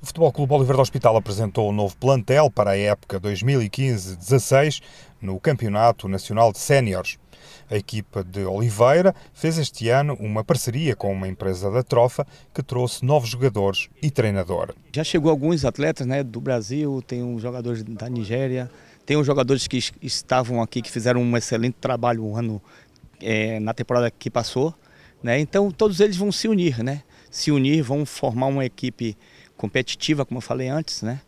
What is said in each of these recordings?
O Futebol Clube Oliveira do Hospital apresentou um novo plantel para a época 2015-16 no Campeonato Nacional de Séniores. A equipa de Oliveira fez este ano uma parceria com uma empresa da Trofa que trouxe novos jogadores e treinador. Já chegou alguns atletas né, do Brasil, tem um jogadores da Nigéria, tem uns jogadores que estavam aqui que fizeram um excelente trabalho um ano é, na temporada que passou. Né? Então todos eles vão se unir, né? se unir, vão formar uma equipe competitiva, como eu falei antes, né?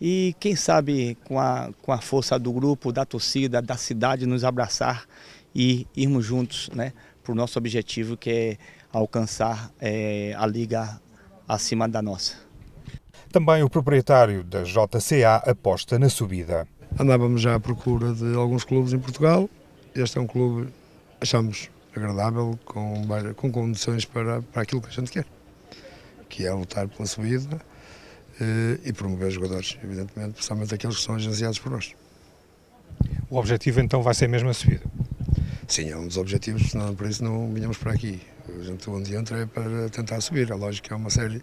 E quem sabe com a, com a força do grupo, da torcida, da cidade, nos abraçar e irmos juntos né, para o nosso objetivo que é alcançar é, a liga acima da nossa. Também o proprietário da JCA aposta na subida. Andávamos já à procura de alguns clubes em Portugal. Este é um clube, achamos, agradável, com, com condições para, para aquilo que a gente quer, que é lutar pela subida eh, e promover os jogadores, evidentemente, principalmente aqueles que são agenciados por nós. O objetivo então vai ser mesmo a subida? Sim, é um dos objetivos, senão por isso não vinhamos para aqui. A gente onde entra é para tentar subir. É lógico que é uma série,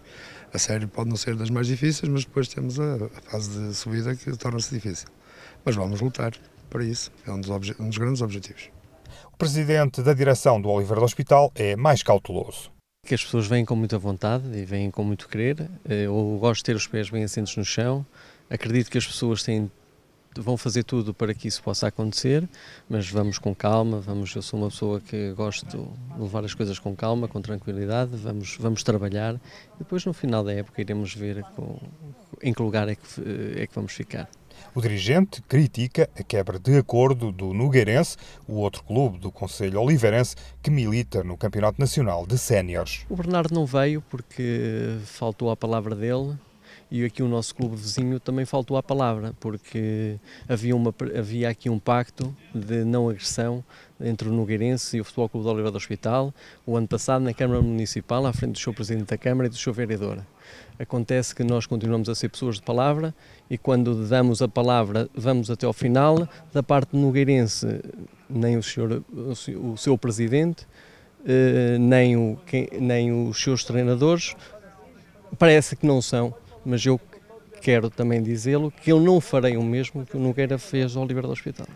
a série pode não ser das mais difíceis, mas depois temos a, fase de subida que torna-se difícil. Mas vamos lutar para isso, é um dos, um dos grandes objetivos. O presidente da direção do Oliveira do Hospital é mais cauteloso que as pessoas vêm com muita vontade e vêm com muito querer. Eh, eu gosto de ter os pés bem assentos no chão. Acredito que as pessoas têm, vão fazer tudo para que isso possa acontecer, mas vamos com calma. Vamos, eu sou uma pessoa que gosto de levar as coisas com calma, com tranquilidade. Vamos, vamos trabalhar. Depois, no final da época, iremos ver com, em que lugar é que, eh, é que vamos ficar. O dirigente critica a quebra de acordo do Nogueirense, o outro clube do Conselho Oliveirense que milita no Campeonato Nacional de Séniores. O Bernardo não veio porque faltou a palavra dele e aqui o nosso clube vizinho também faltou à palavra, porque havia, uma, havia aqui um pacto de não agressão entre o Nogueirense e o Futebol Clube de Oliveira do Hospital, o ano passado na Câmara Municipal, à frente do seu Presidente da Câmara e do seu Vereador. Acontece que nós continuamos a ser pessoas de palavra e quando damos a palavra vamos até ao final. Da parte do Nogueirense, nem o, senhor, o seu Presidente, eh, nem, o, nem os seus treinadores, parece que não são mas eu quero também dizê-lo que eu não farei o mesmo que o Nogueira fez ao Oliveira do Hospital.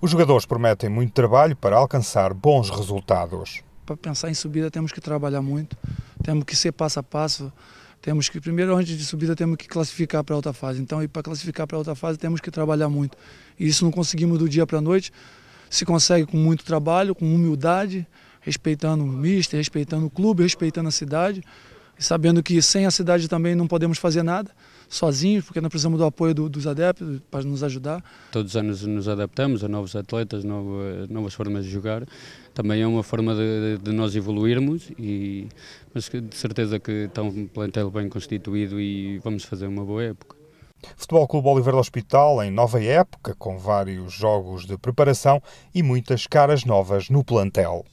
Os jogadores prometem muito trabalho para alcançar bons resultados. Para pensar em subida temos que trabalhar muito, temos que ser passo a passo, temos que primeiro antes de subida temos que classificar para a outra fase. Então, e para classificar para a outra fase temos que trabalhar muito. E isso não conseguimos do dia para a noite. Se consegue com muito trabalho, com humildade, respeitando o mister, respeitando o clube, respeitando a cidade e sabendo que sem a cidade também não podemos fazer nada, sozinhos, porque nós precisamos do apoio do, dos adeptos para nos ajudar. Todos os anos nos adaptamos a novos atletas, novas formas de jogar. Também é uma forma de, de, nós evoluirmos, e, mas de certeza que está um plantel bem constituído e vamos fazer uma boa época. Futebol Clube Oliver do Hospital em nova época, com vários jogos de preparação e muitas caras novas no plantel.